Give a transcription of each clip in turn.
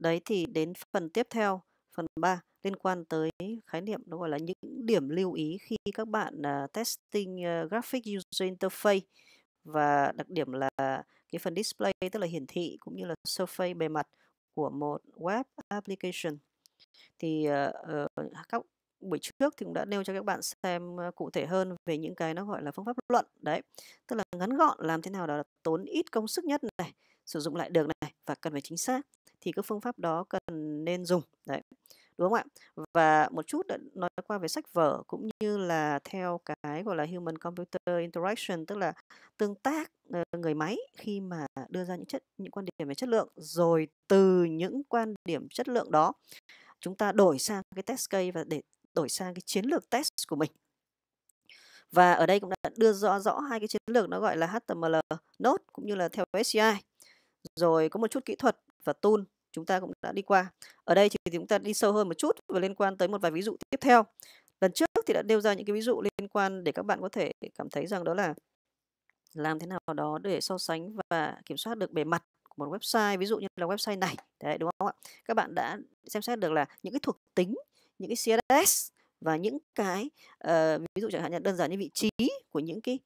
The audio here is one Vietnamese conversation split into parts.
Đấy thì đến phần tiếp theo, phần 3 liên quan tới khái niệm nó gọi là những điểm lưu ý khi các bạn uh, testing uh, graphic user interface và đặc điểm là cái phần display tức là hiển thị cũng như là surface bề mặt của một web application. Thì uh, các buổi trước thì cũng đã nêu cho các bạn xem cụ thể hơn về những cái nó gọi là phương pháp luận đấy tức là ngắn gọn làm thế nào đó là tốn ít công sức nhất này sử dụng lại được này và cần phải chính xác thì cái phương pháp đó cần nên dùng đấy đúng không ạ và một chút đã nói qua về sách vở cũng như là theo cái gọi là human computer interaction tức là tương tác ờ, người máy khi mà đưa ra những chất những quan điểm về chất lượng rồi từ những quan điểm chất lượng đó chúng ta đổi sang cái test case và để đổi sang cái chiến lược test của mình và ở đây cũng đã đưa rõ rõ hai cái chiến lược nó gọi là HTML node cũng như là theo SCI rồi có một chút kỹ thuật và tool chúng ta cũng đã đi qua. Ở đây thì chúng ta đi sâu hơn một chút và liên quan tới một vài ví dụ tiếp theo. Lần trước thì đã nêu ra những cái ví dụ liên quan để các bạn có thể cảm thấy rằng đó là làm thế nào đó để so sánh và kiểm soát được bề mặt của một website, ví dụ như là website này. Đấy đúng không ạ? Các bạn đã xem xét được là những cái thuộc tính, những cái CSS và những cái uh, ví dụ chẳng hạn như đơn giản như vị trí của những cái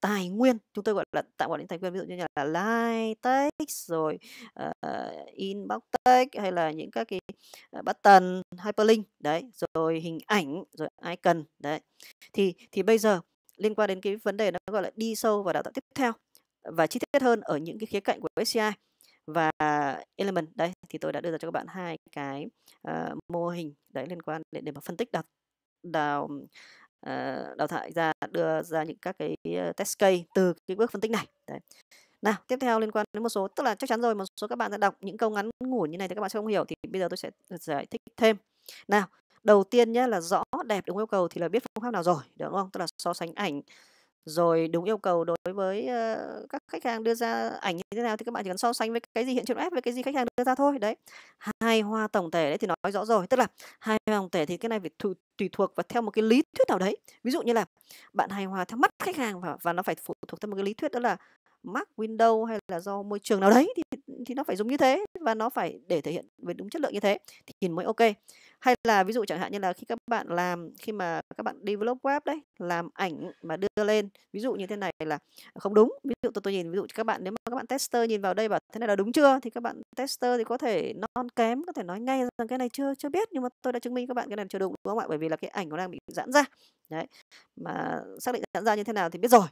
tài nguyên chúng tôi gọi là tạo gọi đến tài nguyên ví dụ như là live text rồi uh, ờ, inbox text hay là những các cái ờ, button hyperlink đấy rồi hình ảnh rồi icon đấy thì thì bây giờ liên quan đến cái vấn đề nó gọi là đi sâu vào đào tạo tiếp theo và chi tiết hơn ở những cái khía cạnh của SCI và element đây thì tôi đã đưa ra cho các bạn hai cái uh, mô hình đấy liên quan để để mà phân tích đào đào Ờ, đào thải ra đưa ra những các cái ờ, test case từ cái bước phân tích này đấy nào tiếp theo liên quan đến một số tức là chắc chắn rồi một số các bạn đã đọc những câu ngắn ngủn như này thì các bạn sẽ không hiểu thì bây giờ tôi sẽ giải thích thêm nào đầu tiên nhé là rõ đẹp đúng yêu cầu thì là biết phương pháp nào rồi đúng không tức là so sánh ảnh rồi đúng yêu cầu đối với ờ, các khách hàng đưa ra ảnh như thế nào thì các bạn chỉ cần so sánh với cái gì hiện trên web với cái gì khách hàng đưa ra thôi đấy hai hoa tổng thể đấy thì nói rõ rồi tức là hai hoa tổng thể thì cái này phải tùy, tùy thuộc và theo một cái lý thuyết nào đấy ví dụ như là bạn hài hòa theo mắt khách hàng và, và nó phải phụ thuộc theo một cái lý thuyết đó là Mac Windows hay là do môi trường nào đấy thì thì nó phải dùng như thế và nó phải để thể hiện về đúng chất lượng như thế thì mới ok hay là ví dụ chẳng hạn như là khi các bạn làm khi mà các bạn develop web đấy làm ảnh mà đưa lên ví dụ như thế này là à, không đúng ví dụ tôi tôi nhìn ví dụ các bạn nếu mà các bạn tester nhìn vào đây bảo thế này là đúng chưa thì các bạn tester thì có thể non kém có thể nói ngay rằng cái này chưa chưa biết nhưng mà tôi đã chứng minh các bạn cái này chưa đúng đúng không ạ bởi vì là cái ảnh nó đang bị giãn ra đấy mà xác định giãn ra như thế nào thì biết rồi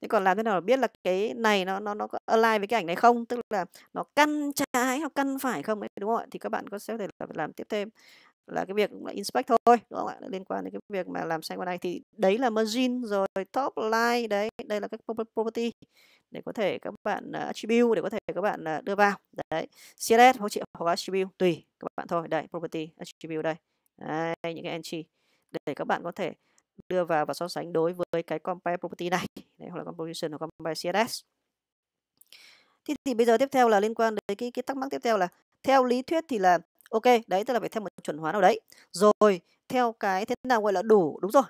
thế còn làm thế nào là biết là cái này nó nó nó có align với cái ảnh này không tức là nó căn trái hoặc căn phải không ấy đúng không ạ thì các bạn có sẽ có thể làm tiếp thêm là cái việc cũng là inspect thôi đúng không ạ liên quan đến cái việc mà làm sao qua này thì đấy là margin rồi top line đấy đây là các property để có thể các bạn à, attribute để có thể các bạn à, đưa vào đấy CSS hoặc chị hoặc attribute tùy các bạn thôi đây property attribute đây đấy, những cái entry để các bạn có thể đưa vào và so sánh đối với cái compare property này đấy, hoặc là composition hoặc compare CSS thì, thì bây giờ tiếp theo là liên quan đến cái cái thắc mắc tiếp theo là theo lý thuyết thì là ok đấy tức là phải theo một chuẩn hóa nào đấy rồi theo cái thế nào gọi là đủ đúng rồi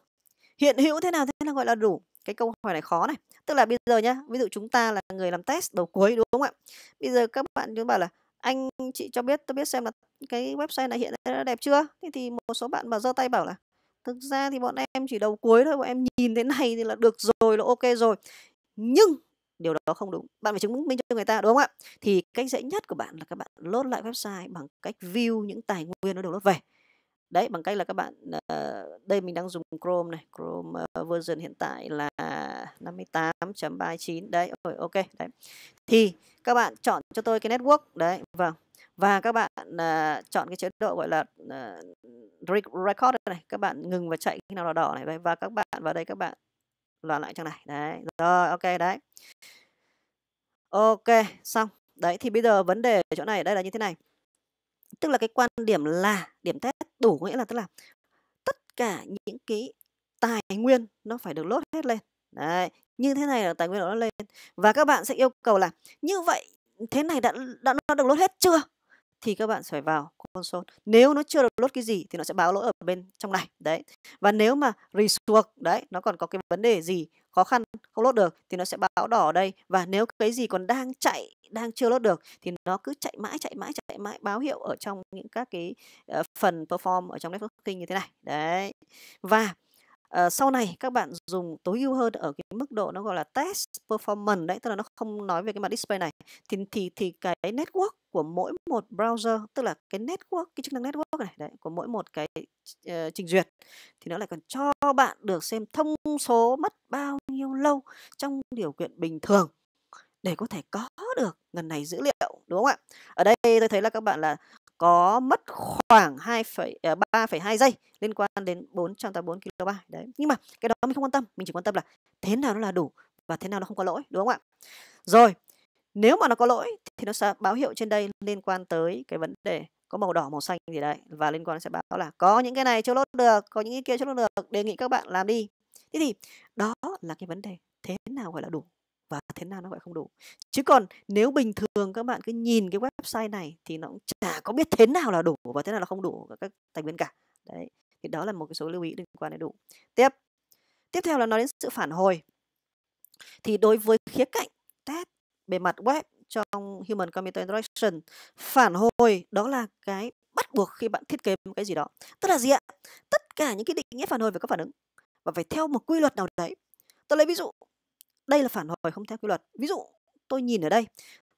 hiện hữu thế nào thế nào gọi là đủ cái câu hỏi này khó này tức là bây giờ nhá ví dụ chúng ta là người làm test đầu cuối đúng không ạ bây giờ các bạn chúng bảo là anh chị cho biết tôi biết xem là cái website này hiện đã đẹp chưa thì, thì một số bạn mà giơ tay bảo là thực ra thì bọn em chỉ đầu cuối thôi bọn em nhìn thế này thì là được rồi là ok rồi nhưng điều đó không đúng bạn phải chứng minh cho người ta đúng không ạ thì cách dễ nhất của bạn là các bạn lốt lại website bằng cách view những tài nguyên nó được lốt về đấy bằng cách là các bạn uh, đây mình đang dùng Chrome này Chrome uh, version hiện tại là 58.39 đấy rồi, ok đấy thì các bạn chọn cho tôi cái network đấy vâng và các bạn uh, chọn cái chế độ gọi là uh, record này các bạn ngừng và chạy khi nào đỏ đỏ này và các bạn vào đây các bạn loạn lại trong này đấy rồi ok đấy Ok, xong. Đấy thì bây giờ vấn đề ở chỗ này đây là như thế này. Tức là cái quan điểm là điểm test đủ nghĩa là tức là tất cả những cái tài nguyên nó phải được lốt hết lên. Đấy, như thế này là tài nguyên nó lên và các bạn sẽ yêu cầu là như vậy thế này đã đã nó được lốt hết chưa? Thì các bạn phải vào console. Nếu nó chưa được lốt cái gì thì nó sẽ báo lỗi ở bên trong này. Đấy. Và nếu mà resource đấy nó còn có cái vấn đề gì khó khăn không lốt được thì nó sẽ báo đỏ ở đây và nếu cái gì còn đang chạy đang chưa lốt được thì nó cứ chạy mãi chạy mãi chạy mãi báo hiệu ở trong những các cái uh, phần perform ở trong networking như thế này đấy và Uh, sau này các bạn dùng tối ưu hơn ở cái mức độ nó gọi là test performance đấy tức là nó không nói về cái mặt display này thì thì thì cái network của mỗi một browser tức là cái network cái chức năng network này đấy của mỗi một cái uh, trình duyệt thì nó lại còn cho bạn được xem thông số mất bao nhiêu lâu trong điều kiện bình thường để có thể có được lần này dữ liệu đúng không ạ? Ở đây tôi thấy là các bạn là có mất khoảng 3,2 ờ, giây liên quan đến 484 kb đấy. Nhưng mà cái đó mình không quan tâm, mình chỉ quan tâm là thế nào nó là đủ và thế nào nó không có lỗi đúng không ạ? Rồi, nếu mà nó có lỗi thì nó sẽ báo hiệu trên đây liên quan tới cái vấn đề có màu đỏ màu xanh gì đấy và liên quan sẽ báo là có những cái này chưa lốt được, có những cái kia chưa lốt được, đề nghị các bạn làm đi thế thì đó là cái vấn đề thế nào gọi là đủ và thế nào nó gọi không đủ chứ còn nếu bình thường các bạn cứ nhìn cái website này thì nó cũng chả có biết thế nào là đủ và thế nào là không đủ các thành viên cả đấy thì đó là một cái số lưu ý liên quan đến đủ tiếp tiếp theo là nói đến sự phản hồi thì đối với khía cạnh test bề mặt web trong Human Computer Interaction phản hồi đó là cái bắt buộc khi bạn thiết kế một cái gì đó tức là gì ạ tất cả những cái định nghĩa phản hồi về các phản ứng và phải theo một quy luật nào đấy tôi lấy ví dụ đây là phản hồi không theo quy luật ví dụ tôi nhìn ở đây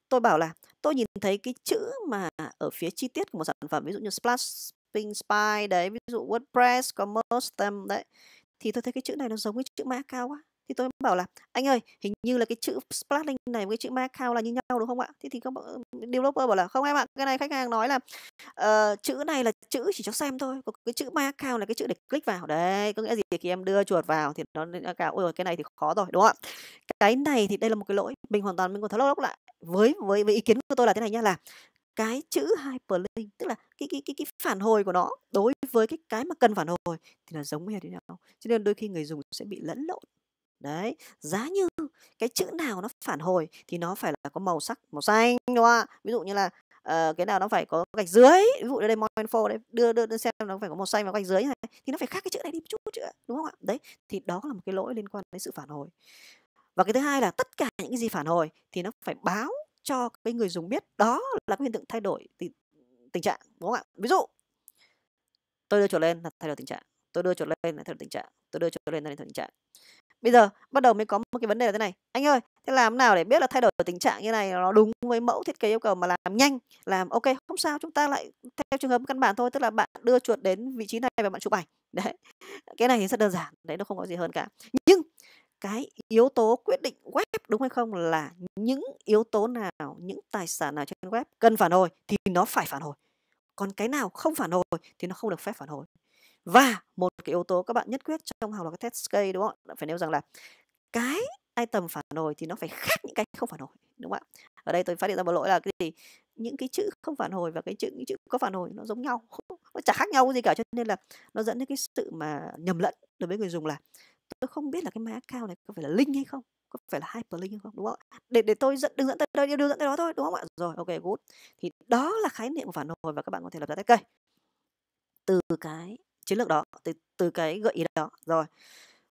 tôi bảo là tôi nhìn thấy cái chữ mà ở phía chi tiết của một sản phẩm ví dụ như splash ping spy đấy ví dụ wordpress commerce stem đấy thì tôi thấy cái chữ này nó giống với chữ mã cao quá thì tôi bảo là anh ơi hình như là cái chữ splash này với chữ macau là như nhau đúng không ạ thế thì các developer bảo là không em ạ cái này khách hàng nói là uh, chữ này là chữ chỉ cho xem thôi còn cái chữ macau là cái chữ để click vào đấy có nghĩa gì khi em đưa chuột vào thì nó cả ôi cái này thì khó rồi đúng không ạ cái này thì đây là một cái lỗi mình hoàn toàn mình còn thấy lốc lại với với với ý kiến của tôi là thế này nhá là cái chữ hyperlink tức là cái cái cái cái phản hồi của nó đối với cái cái mà cần phản hồi thì là giống hệt thế nào cho nên đôi khi người dùng sẽ bị lẫn lộn đấy giá như cái chữ nào nó phản hồi thì nó phải là có màu sắc màu xanh đúng không ạ ví dụ như là uh, cái nào nó phải có gạch dưới ví dụ như đây mindful đấy đưa, đưa đưa xem nó phải có màu xanh và gạch dưới này thì nó phải khác cái chữ này đi một chút chữ đúng không ạ đấy thì đó là một cái lỗi liên quan đến sự phản hồi và cái thứ hai là tất cả những cái gì phản hồi thì nó phải báo cho cái người dùng biết đó là cái hiện tượng thay đổi tình, tình trạng đúng không ạ ví dụ tôi đưa chuột lên là thay đổi tình trạng tôi đưa chuột lên là thay đổi tình trạng tôi đưa chuột lên là thay đổi tình trạng Bây giờ bắt đầu mới có một cái vấn đề thế này. Anh ơi, thế làm nào để biết là thay đổi tình trạng như này nó đúng với mẫu thiết kế yêu cầu mà làm nhanh, làm ok, không sao chúng ta lại theo trường hợp căn bản thôi, tức là bạn đưa chuột đến vị trí này và bạn chụp ảnh. Đấy. Cái này thì rất đơn giản, đấy nó không có gì hơn cả. Nhưng cái yếu tố quyết định web đúng hay không là những yếu tố nào, những tài sản nào trên web cần phản hồi thì nó phải phản hồi. Còn cái nào không phản hồi thì nó không được phép phản hồi. Và một cái yếu tố các bạn nhất quyết trong học là cái test case đúng không ạ? Phải nêu rằng là cái item phản hồi thì nó phải khác những cái không phản hồi đúng không ạ? Ở đây tôi phát hiện ra một lỗi là cái gì? Những cái chữ không phản hồi và cái chữ những chữ có phản hồi nó giống nhau, nó chả khác nhau gì cả cho nên là nó dẫn đến cái sự mà nhầm lẫn đối với người dùng là tôi không biết là cái mã cao này có phải là link hay không có phải là hyperlink hay không đúng không ạ để để tôi dẫn đừng dẫn tới đây đường dẫn tới đó thôi đúng không ạ rồi ok good thì đó là khái niệm của phản hồi và các bạn có thể lập ra cái cây từ cái chiến lược đó từ từ cái gợi ý đó rồi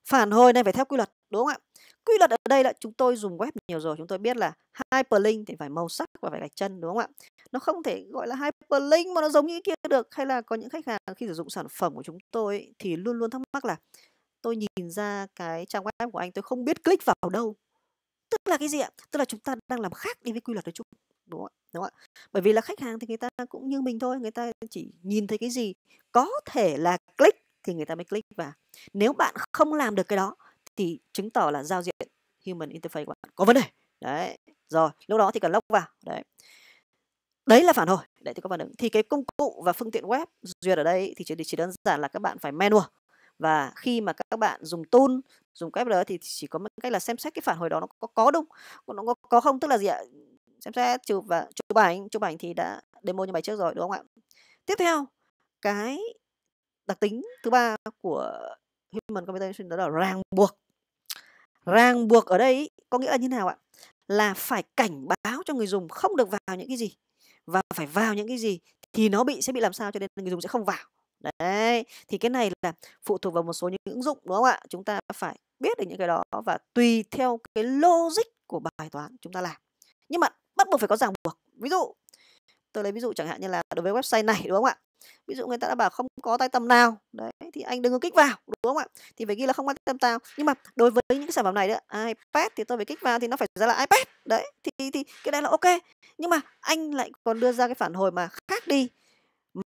phản hồi này phải theo quy luật đúng không ạ quy luật ở đây là chúng tôi dùng web nhiều rồi chúng tôi biết là hyperlink thì phải màu sắc và phải gạch chân đúng không ạ nó không thể gọi là hyperlink mà nó giống như kia được hay là có những khách hàng khi sử dụng sản phẩm của chúng tôi thì luôn luôn thắc mắc là tôi nhìn ra cái trang web của anh tôi không biết click vào đâu tức là cái gì ạ tức là chúng ta đang làm khác đi với quy luật nói chung đúng không ạ đúng không ạ bởi vì là khách hàng thì người ta cũng như mình thôi người ta chỉ nhìn thấy cái gì có thể là click thì người ta mới click vào nếu bạn không làm được cái đó thì chứng tỏ là giao diện human interface của bạn có vấn đề đấy rồi lúc đó thì cần lốc vào đấy đấy là phản hồi đấy thì có phản ứng thì cái công cụ và phương tiện web duyệt ở đây thì chỉ, chỉ đơn giản là các bạn phải manual và khi mà các bạn dùng tool dùng web đó thì chỉ có một cách là xem xét cái phản hồi đó nó có có đúng nó có không tức là gì ạ xem xét chụp và chụp ảnh chụp ảnh thì đã demo như bài trước rồi đúng không ạ tiếp theo cái đặc tính thứ ba của human computer vision đó là ràng buộc ràng buộc ở đây có nghĩa là như nào ạ là phải cảnh báo cho người dùng không được vào những cái gì và phải vào những cái gì thì nó bị sẽ bị làm sao cho nên người dùng sẽ không vào đấy thì cái này là phụ thuộc vào một số những ứng dụng đúng không ạ chúng ta phải biết được những cái đó và tùy theo cái logic của bài toán chúng ta làm nhưng mà bắt buộc phải có ràng buộc ví dụ tôi lấy ví dụ chẳng hạn như là đối với website này đúng không ạ ví dụ người ta đã bảo không có tay tầm nào đấy thì anh đừng có kích vào đúng không ạ thì phải ghi là không có tay tầm nào nhưng mà đối với những cái sản phẩm này đó ipad thì tôi phải kích vào thì nó phải ra là ipad đấy thì thì cái này là ok nhưng mà anh lại còn đưa ra cái phản hồi mà khác đi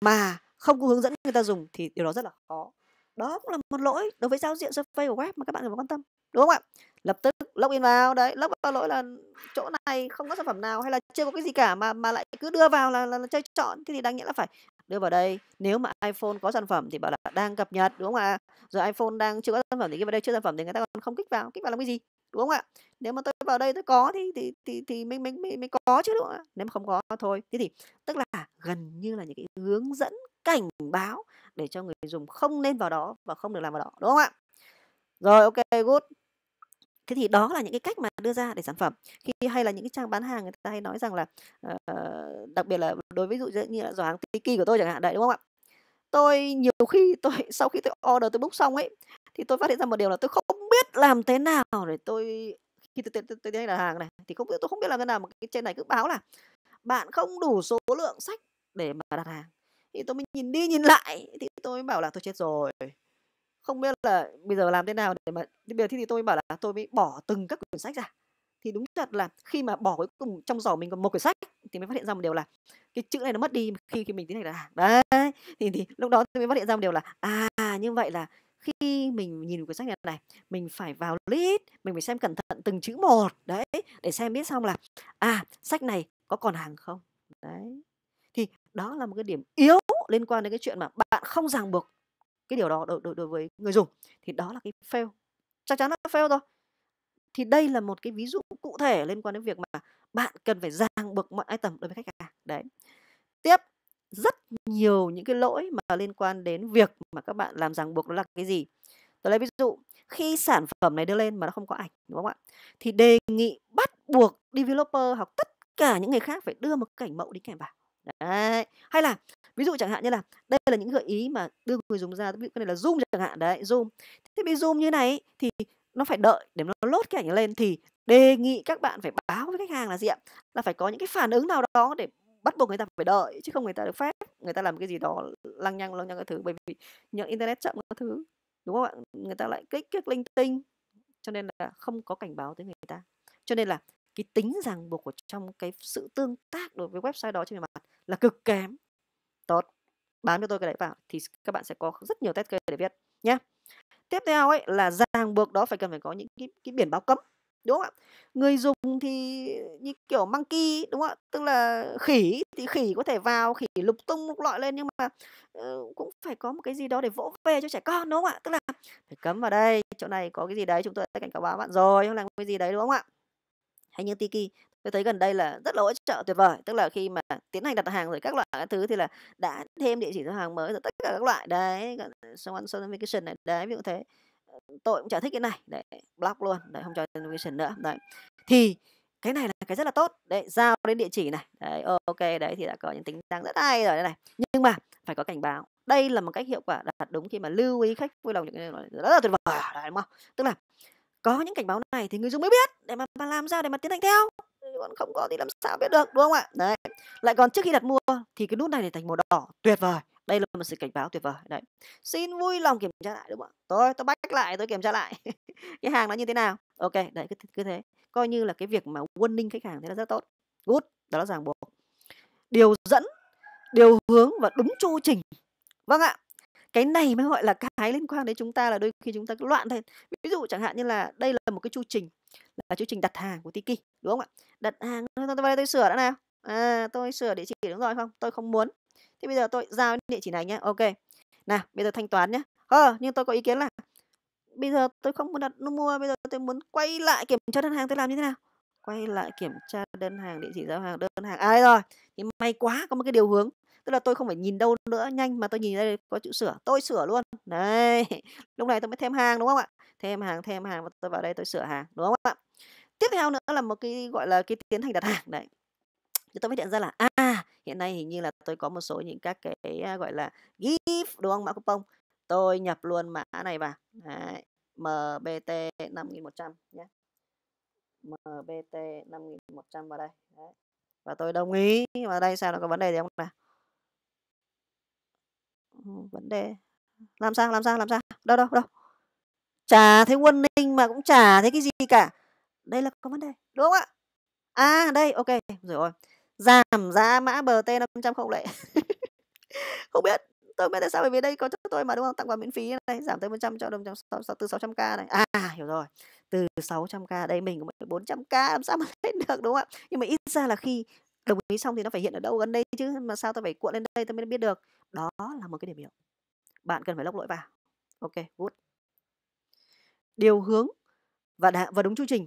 mà không có hướng dẫn người ta dùng thì điều đó rất là khó đó cũng là một lỗi đối với giao diện survey của web mà các bạn cần quan tâm đúng không ạ lập tức login vào đấy log vào lỗi là chỗ này không có sản phẩm nào hay là chưa có cái gì cả mà mà lại cứ đưa vào là là, là chơi chọn thế thì đáng nghĩa là phải đưa vào đây nếu mà iPhone có sản phẩm thì bảo là đang cập nhật đúng không ạ rồi iPhone đang chưa có sản phẩm thì cái vào đây chưa sản phẩm thì người ta còn không kích vào kích vào làm cái gì đúng không ạ nếu mà tôi vào đây tôi có thì thì thì, thì mình, mình mình mình có chứ đúng không ạ nếu mà không có thôi thế thì tức là gần như là những cái hướng dẫn cảnh báo để cho người dùng không nên vào đó và không được làm vào đó đúng không ạ rồi ok good thế thì đó là những cái cách mà đưa ra để sản phẩm khi hay là những cái trang bán hàng người ta hay nói rằng là uh, đặc biệt là đối với dụ như là giỏ hàng tiki của tôi chẳng hạn đấy đúng không ạ tôi nhiều khi tôi sau khi tôi order tôi book xong ấy thì tôi phát hiện ra một điều là tôi không biết làm thế nào để tôi khi tôi tôi, tôi, đặt hàng này thì không biết tôi không biết làm thế nào mà cái trên này cứ báo là bạn không đủ số lượng sách để mà đặt hàng thì tôi mới nhìn đi nhìn lại thì tôi mới bảo là tôi chết rồi không biết là bây giờ làm thế nào để mà bây giờ thì, thì tôi bảo là tôi mới bỏ từng các quyển sách ra thì đúng thật là khi mà bỏ cuối cùng trong giỏ mình còn một quyển sách thì mới phát hiện ra một điều là cái chữ này nó mất đi khi khi mình tiến hành là đấy thì thì lúc đó tôi mới phát hiện ra một điều là à như vậy là khi mình nhìn quyển sách này này mình phải vào list mình phải xem cẩn thận từng chữ một đấy để xem biết xong là à sách này có còn hàng không đấy thì đó là một cái điểm yếu liên quan đến cái chuyện mà bạn không ràng buộc cái điều đó đối, đối, đối với người dùng thì đó là cái fail chắc chắn là fail rồi thì đây là một cái ví dụ cụ thể liên quan đến việc mà bạn cần phải ràng buộc mọi item đối với khách hàng đấy tiếp rất nhiều những cái lỗi mà liên quan đến việc mà các bạn làm ràng buộc đó là cái gì tôi lấy ví dụ khi sản phẩm này đưa lên mà nó không có ảnh đúng không ạ thì đề nghị bắt buộc developer hoặc tất cả những người khác phải đưa một cảnh mẫu đi kèm vào đấy hay là ví dụ chẳng hạn như là đây là những gợi ý mà đưa người dùng ra ví dụ cái này là zoom chẳng hạn đấy zoom thế bị zoom như này thì nó phải đợi để nó lốt cái ảnh lên thì đề nghị các bạn phải báo với khách hàng là gì ạ là phải có những cái phản ứng nào đó để bắt buộc người ta phải đợi chứ không người ta được phép người ta làm cái gì đó lăng nhăng lăng nhăng các thứ bởi vì nhờ internet chậm các thứ đúng không ạ người ta lại kích các linh tinh cho nên là không có cảnh báo tới người ta cho nên là cái tính ràng buộc của trong cái sự tương tác đối với website đó trên mặt là cực kém tốt bán cho tôi cái đấy vào thì các bạn sẽ có rất nhiều test case để viết nhé tiếp theo ấy là ràng buộc đó phải cần phải có những cái, cái biển báo cấm đúng không ạ người dùng thì như kiểu monkey đúng không ạ tức là khỉ thì khỉ có thể vào khỉ lục tung lục lọi lên nhưng mà uh, cũng phải có một cái gì đó để vỗ về cho trẻ con đúng không ạ tức là phải cấm vào đây chỗ này có cái gì đấy chúng tôi đã cảnh cáo báo bạn rồi hoặc là cái gì đấy đúng không ạ hay như tiki tôi thấy gần đây là rất là hỗ trợ tuyệt vời tức là khi mà tiến hành đặt hàng rồi các loại các thứ thì là đã thêm địa chỉ giao hàng mới rồi tất cả các loại đấy xong someone notification này đấy ví dụ thế ờ, tôi cũng chả thích cái này để block luôn để không cho notification nữa đấy thì cái này là cái rất là tốt đấy giao đến địa chỉ này đấy ok đấy thì đã có những tính năng rất hay rồi đây này nhưng mà phải có cảnh báo đây là một cách hiệu quả đặt đúng khi mà lưu ý khách vui lòng những cái này rất là tuyệt vời đấy, đúng không tức là có những cảnh báo này thì người dùng mới biết để mà, mà làm sao để mà tiến hành theo còn không có thì làm sao biết được đúng không ạ đấy lại còn trước khi đặt mua thì cái nút này để thành màu đỏ tuyệt vời đây là một sự cảnh báo tuyệt vời đấy xin vui lòng kiểm tra lại đúng không tôi tôi bách lại tôi kiểm tra lại cái hàng nó như thế nào ok đấy cứ, cứ thế coi như là cái việc mà quân warning khách hàng thế là rất tốt good đó là ràng buộc điều dẫn điều hướng và đúng chu trình vâng ạ cái này mới gọi là cái liên quan đến chúng ta là đôi khi chúng ta cứ loạn lên ví dụ chẳng hạn như là đây là một cái chu trình là chương trình đặt hàng của Tiki đúng không ạ đặt hàng tôi tôi sửa đã nào à, tôi sửa địa chỉ đúng rồi không tôi không muốn thì bây giờ tôi giao địa chỉ này nhé ok nào bây giờ thanh toán nhé ờ nhưng tôi có ý kiến là bây giờ tôi không muốn đặt mua bây giờ tôi muốn quay lại kiểm tra đơn hàng tôi làm như thế nào quay lại kiểm tra đơn hàng địa chỉ giao hàng đơn hàng à rồi thì may quá có một cái điều hướng tức là tôi không phải nhìn đâu nữa nhanh mà tôi nhìn đây có chữ sửa tôi sửa luôn đấy lúc này tôi mới thêm hàng đúng không ạ thêm hàng thêm hàng và tôi vào đây tôi sửa hàng đúng không ạ tiếp theo nữa là một cái gọi là cái tiến hành đặt hàng đấy thì tôi mới nhận ra là à hiện nay hình như là tôi có một số những các cái à, gọi là gift đúng không mã coupon tôi nhập luôn mã này vào đấy, MBT 5100 nhé MBT 5100 vào đây đấy. và tôi đồng ý vào đây sao nó có vấn đề gì không nào vấn đề làm sao làm sao làm sao đâu đâu đâu chả thấy quân ninh mà cũng chả thấy cái gì cả đây là có vấn đề đúng không ạ à đây ok rồi giảm giá mã bt 500 không lệ không biết tôi biết tại sao bởi vì đây có cho tôi mà đúng không tặng quà miễn phí này giảm tới 100 cho đồng trong từ 600 k này à hiểu rồi từ 600 k đây mình có 400 k làm sao mà lên được đúng không ạ nhưng mà ít ra là khi đồng ý xong thì nó phải hiện ở đâu gần đây chứ mà sao tôi phải cuộn lên đây tôi mới biết được đó là một cái điểm biểu bạn cần phải lốc lỗi vào ok good điều hướng và đã, và đúng chu trình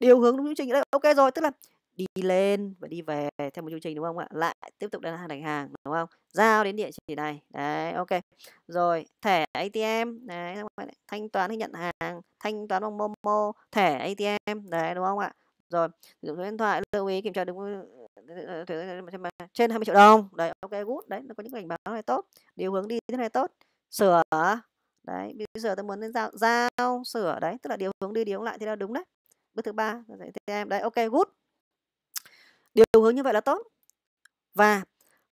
điều hướng đúng chu trình đấy ok rồi tức là đi lên và đi về theo một chu trình đúng không ạ lại tiếp tục đặt hàng thành hàng đúng không giao đến địa chỉ này đấy ok rồi thẻ atm đấy thanh toán hay nhận hàng thanh toán bằng momo thẻ atm đấy đúng không ạ rồi sử dụng điện thoại lưu ý kiểm tra đúng ờ, trên 20 triệu đồng đấy ok good đấy nó có những cảnh báo này tốt điều hướng đi thế này tốt sửa đấy bây giờ tôi muốn đến giao, giao sửa đấy tức là điều hướng đi điều hướng lại thì là đúng đấy bước thứ ba dạy em đấy ok good điều hướng như vậy là tốt và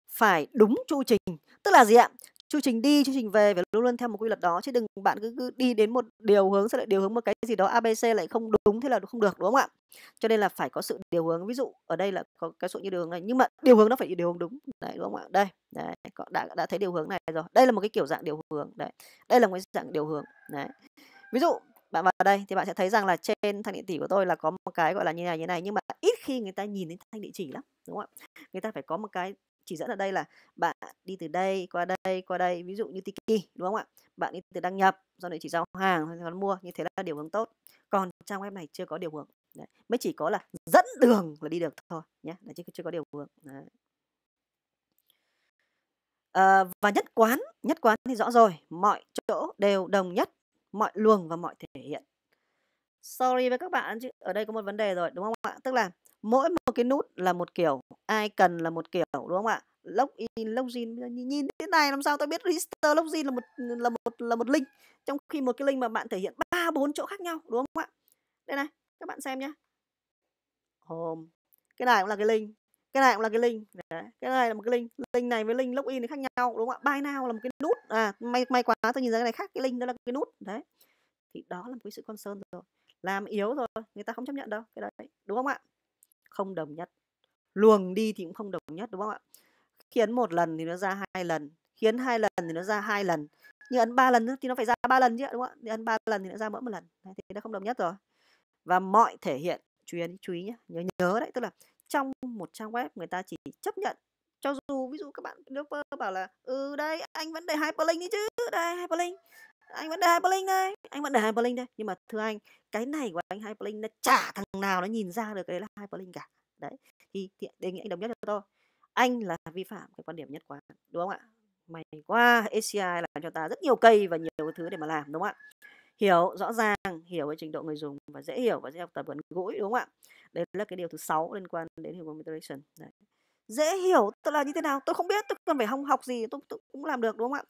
phải đúng chu trình tức là gì ạ chu trình đi chu trình về phải luôn luôn theo một quy luật đó chứ đừng bạn cứ, cứ đi đến một điều hướng sẽ lại điều hướng một cái gì đó abc lại không đúng thế là không được đúng không ạ cho nên là phải có sự điều hướng ví dụ ở đây là có cái sự như đường này nhưng mà điều hướng nó phải điều hướng đúng đấy đúng không ạ đây đấy, đã đã thấy điều hướng này rồi đây là một cái kiểu dạng điều hướng đấy đây là một cái dạng điều hướng đấy ví dụ bạn vào đây thì bạn sẽ thấy rằng là trên thanh địa chỉ của tôi là có một cái gọi là như này như này nhưng mà ít khi người ta nhìn đến thanh địa chỉ lắm đúng không ạ người ta phải có một cái chỉ dẫn ở đây là bạn đi từ đây qua đây qua đây ví dụ như tiki đúng không ạ bạn đi từ đăng nhập sau đấy chỉ giao hàng rồi mua như thế là điều hướng tốt còn trang web này chưa có điều hướng đấy. mới chỉ có là dẫn đường là đi được thôi nhé đấy, chứ chưa có điều hướng đấy. À, và nhất quán nhất quán thì rõ rồi mọi chỗ đều đồng nhất mọi luồng và mọi thể hiện sorry với các bạn chứ ở đây có một vấn đề rồi đúng không ạ tức là mỗi một cái nút là một kiểu ai cần là một kiểu đúng không ạ lốc in lốc in nhìn thế này làm sao tôi biết register lốc in là một là một là một link trong khi một cái link mà bạn thể hiện ba bốn chỗ khác nhau đúng không ạ đây này các bạn xem nhé home cái này cũng là cái link cái này cũng là cái link Đấy. cái này là một cái link link này với link login thì khác nhau đúng không ạ buy now là một cái nút à may may quá tôi nhìn ra cái này khác cái link đó là cái nút đấy thì đó là một cái sự concern rồi làm yếu rồi người ta không chấp nhận đâu cái đấy đúng không ạ không đồng nhất luồng đi thì cũng không đồng nhất đúng không ạ khiến một lần thì nó ra hai lần khiến hai lần thì nó ra hai lần nhưng ấn ba lần thì nó phải ra ba lần chứ đúng không ạ ấn ba lần thì nó ra mỗi một lần thì nó không đồng nhất rồi và mọi thể hiện chú ý chú ý nhé nhớ nhớ đấy tức là trong một trang web người ta chỉ chấp nhận cho dù ví dụ các bạn developer bảo là ừ đây anh vẫn để hyperlink đi chứ đây hyperlink anh vẫn để hyperlink đây anh vẫn để hyperlink đây nhưng mà thưa anh cái này của anh hyperlink nó chả thằng nào nó nhìn ra được cái là hyperlink cả đấy thì, thì đề nghị anh đồng nhất cho tôi anh là vi phạm cái quan điểm nhất quán đúng không ạ mày qua ACI làm cho ta rất nhiều cây và nhiều thứ để mà làm đúng không ạ hiểu rõ ràng hiểu cái trình độ người dùng và dễ hiểu và dễ học tập gần gũi đúng không ạ đây là cái điều thứ sáu liên quan đến hiệu ứng đấy. dễ hiểu tức là như thế nào tôi không biết tôi cần phải hông học gì tôi, tôi cũng làm được đúng không ạ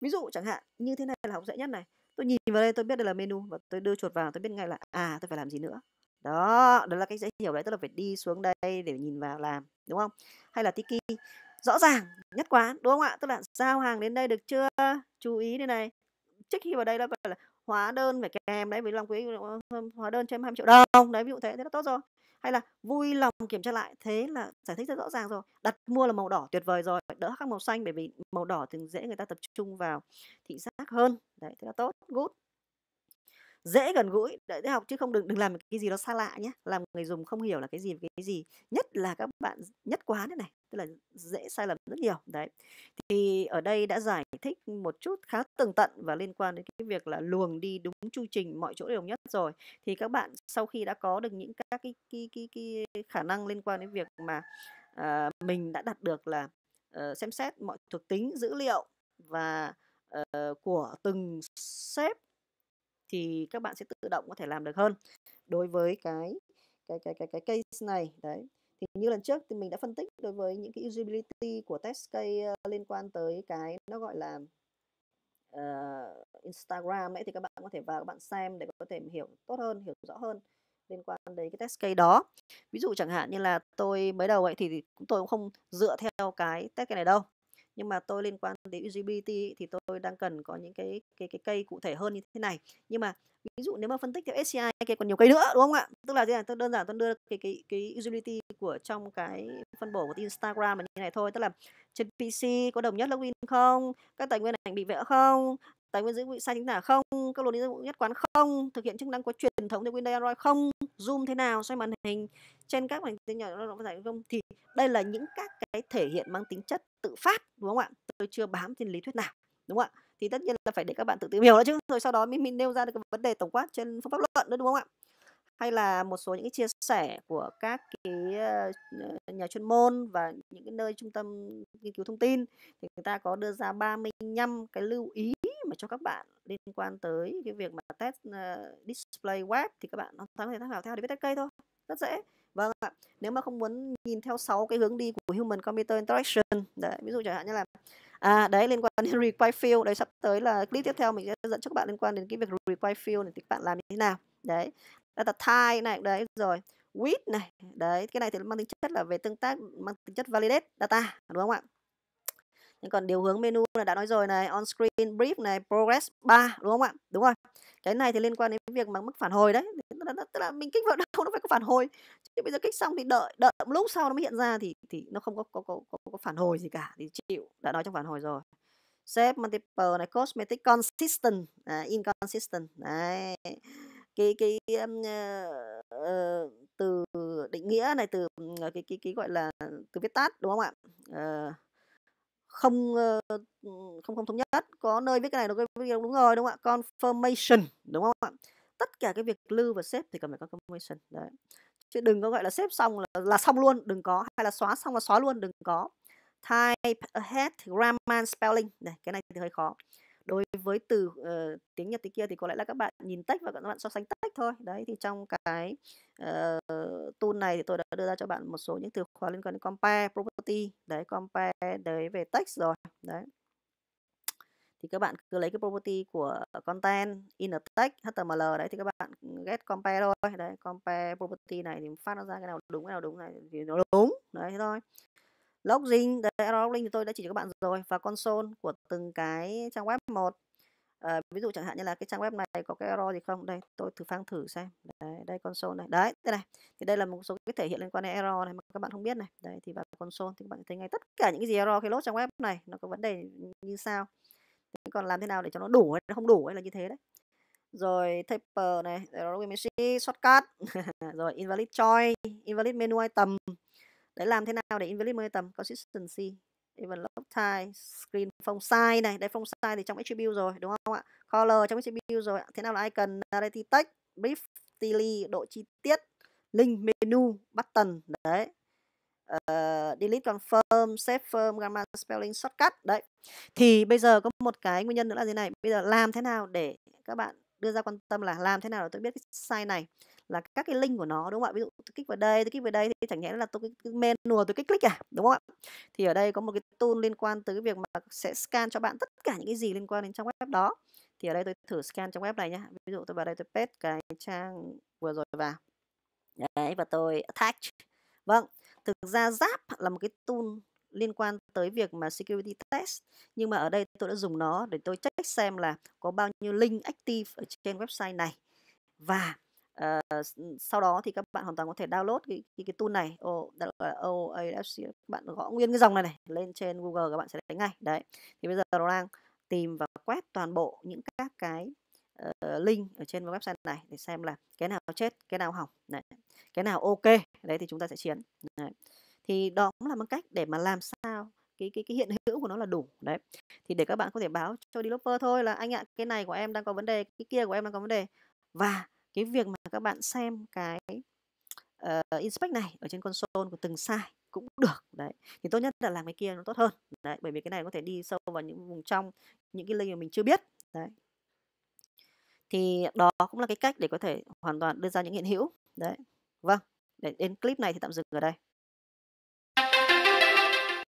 ví dụ chẳng hạn như thế này là học dễ nhất này tôi nhìn vào đây tôi biết đây là menu và tôi đưa chuột vào tôi biết ngay là à tôi phải làm gì nữa đó đó là cách dễ hiểu đấy tức là phải đi xuống đây để nhìn vào làm đúng không hay là tiki rõ ràng nhất quán đúng không ạ tức là giao hàng đến đây được chưa chú ý đây này trước khi vào đây đã phải là hóa đơn phải kèm đấy với lòng quý hóa đơn trên em 20 triệu đồng đấy ví dụ thế thế là tốt rồi hay là vui lòng kiểm tra lại thế là giải thích rất rõ ràng rồi đặt mua là màu đỏ tuyệt vời rồi đỡ các màu xanh bởi vì màu đỏ thường dễ người ta tập trung vào thị giác hơn đấy thế là tốt good dễ gần gũi để, để học chứ không đừng đừng làm cái gì đó xa lạ nhé làm người dùng không hiểu là cái gì cái gì nhất là các bạn nhất quán thế này tức là dễ sai lầm rất nhiều đấy thì ở đây đã giải thích một chút khá tường tận và liên quan đến cái việc là luồng đi đúng chu trình mọi chỗ đều nhất rồi thì các bạn sau khi đã có được những các cái cái cái, cái khả năng liên quan đến việc mà à, mình đã đạt được là uh, xem xét mọi thuộc tính dữ liệu và uh, của từng sếp thì các bạn sẽ tự động có thể làm được hơn đối với cái cái cái cái cái case này đấy thì như lần trước thì mình đã phân tích đối với những cái usability của test case ờ, liên quan tới cái nó gọi là uh, Instagram ấy thì các bạn có thể vào các bạn xem để có thể hiểu tốt hơn hiểu rõ hơn liên quan đến cái test case đó ví dụ chẳng hạn như là tôi mới đầu ấy thì tôi cũng không dựa theo cái test case này đâu nhưng mà tôi liên quan đến usability thì tôi đang cần có những cái cái cái cây cụ thể hơn như thế này nhưng mà ví dụ nếu mà phân tích theo SCI cái còn nhiều cây nữa đúng không ạ tức là thế này tôi đơn giản tôi đưa cái cái cái usability của trong cái phân bổ của Instagram mà như này thôi tức là trên PC có đồng nhất login không các tài nguyên ảnh bị vẽ không tài nguyên dữ liệu sai chính tả không các lối nhất quán không thực hiện chức năng có truyền thống theo Windows Android không zoom thế nào xoay màn hình trên các mảnh tinh nhỏ lao động giải công thì đây là những các cái thể hiện mang tính chất tự phát đúng không ạ tôi chưa bám trên lý thuyết nào đúng không ạ thì tất nhiên là phải để các bạn tự tìm hiểu đó chứ rồi sau đó mình, mình nêu ra được cái vấn đề tổng quát trên phương pháp luận nữa đúng không ạ hay là một số những cái chia sẻ của các cái ờ, nhà chuyên môn và những cái nơi trung tâm nghiên cứu thông tin thì người ta có đưa ra 35 cái lưu ý mà cho các bạn liên quan tới cái việc mà test uh, display web thì các bạn nó có thể tham khảo theo để biết cách cây thôi rất dễ vâng ạ nếu mà không muốn nhìn theo 6 cái hướng đi của human computer interaction đấy ví dụ chẳng hạn như là à đấy liên quan đến require field đấy sắp tới là clip tiếp theo mình sẽ dẫn cho các bạn liên quan đến cái việc require field này thì các bạn làm như thế nào đấy data type này đấy rồi with này đấy cái này thì mang tính chất là về tương tác mang tính chất validate data đúng không ạ nhưng còn điều hướng menu là đã nói rồi này on screen brief này progress 3 đúng không ạ đúng rồi cái này thì liên quan đến việc mà mức phản hồi đấy tức là mình kích vào đâu nó phải có phản hồi chứ bây giờ kích xong thì đợi đợi một lúc sau nó mới hiện ra thì thì nó không có có có, có, có phản hồi gì cả thì chịu đã nói trong phản hồi rồi shape multiple này cosmetic consistent à, inconsistent đấy cái cái um, uh, từ định nghĩa này từ ừ, cái cái cái gọi là từ viết tắt đúng không ạ uh, không ờ, ừ, không không thống nhất có nơi viết cái này nó đúng rồi đúng không ạ confirmation đúng không ạ tất cả cái việc lưu và xếp thì cần phải có confirmation đấy chứ đừng có gọi là xếp xong là, là xong luôn đừng có hay là xóa xong là xóa luôn đừng có type ahead grammar spelling này cái này thì hơi khó đối với từ uh, tiếng Nhật tiếng kia thì có lẽ là các bạn nhìn tách và các bạn so sánh tách thôi đấy thì trong cái uh, tool này thì tôi đã đưa ra cho bạn một số những từ khóa liên quan đến compare property đấy compare đấy về text rồi đấy thì các bạn cứ lấy cái property của content in a text html đấy thì các bạn get compare thôi đấy compare property này thì phát nó ra cái nào đúng cái nào đúng này thì nó đúng đấy thôi Login, đấy, error login thì tôi đã chỉ cho các bạn rồi và console của từng cái trang web một. À, ví dụ chẳng hạn như là cái trang web này có cái error gì không? Đây, tôi thử phang thử xem. Đấy, đây console này. Đấy, đây này. Thì đây là một số cái thể hiện liên quan đến error này mà các bạn không biết này. Đấy thì vào console thì các bạn thấy ngay tất cả những cái gì error khi lốt trang web này nó có vấn đề như sao. Thế còn làm thế nào để cho nó đủ hay không đủ hay là như thế đấy rồi taper này rồi machine shortcut rồi invalid choice invalid menu item để làm thế nào để invalid momentum consistency even log time screen phông size này đây phông size thì trong attribute rồi đúng không ạ color trong attribute rồi thế nào là icon narrative text brief tilly độ chi tiết link menu button đấy uh, delete confirm save firm grammar spelling shortcut đấy thì bây giờ có một cái nguyên nhân nữa là gì này bây giờ làm thế nào để các bạn đưa ra quan tâm là làm thế nào để tôi biết cái size này là các cái link của nó đúng không ạ ví dụ tôi kích vào đây tôi kích vào đây thì chẳng nhẽ là tôi menu tôi kích click à đúng không ạ thì ở đây có một cái tool liên quan tới việc mà sẽ scan cho bạn tất cả những cái gì liên quan đến trang web đó thì ở đây tôi thử scan trang web này nhá ví dụ tôi vào đây tôi paste cái trang vừa rồi vào đấy và tôi attach vâng thực ra zap là một cái tool liên quan tới việc mà security test nhưng mà ở đây tôi đã dùng nó để tôi check xem là có bao nhiêu link active ở trên website này và Ờ, sau đó thì các bạn hoàn toàn có thể download cái cái, cái tool này o OAFC các bạn gõ nguyên cái dòng này này lên trên Google các bạn sẽ thấy ngay đấy thì bây giờ nó đang tìm và quét toàn bộ những các cái uh, link ở trên website này để xem là cái nào chết cái nào hỏng đấy. cái nào ok đấy thì chúng ta sẽ chiến đấy. thì đó cũng là một cách để mà làm sao cái cái cái hiện hữu của nó là đủ đấy thì để các bạn có thể báo cho developer thôi là anh ạ cái này của em đang có vấn đề cái kia của em đang có vấn đề và cái việc mà các bạn xem cái uh, inspect này ở trên console của từng size cũng được đấy thì tốt nhất là làm cái kia nó tốt hơn đấy bởi vì cái này có thể đi sâu vào những vùng trong những cái link mà mình chưa biết đấy thì đó cũng là cái cách để có thể hoàn toàn đưa ra những hiện hữu đấy vâng để đến clip này thì tạm dừng ở đây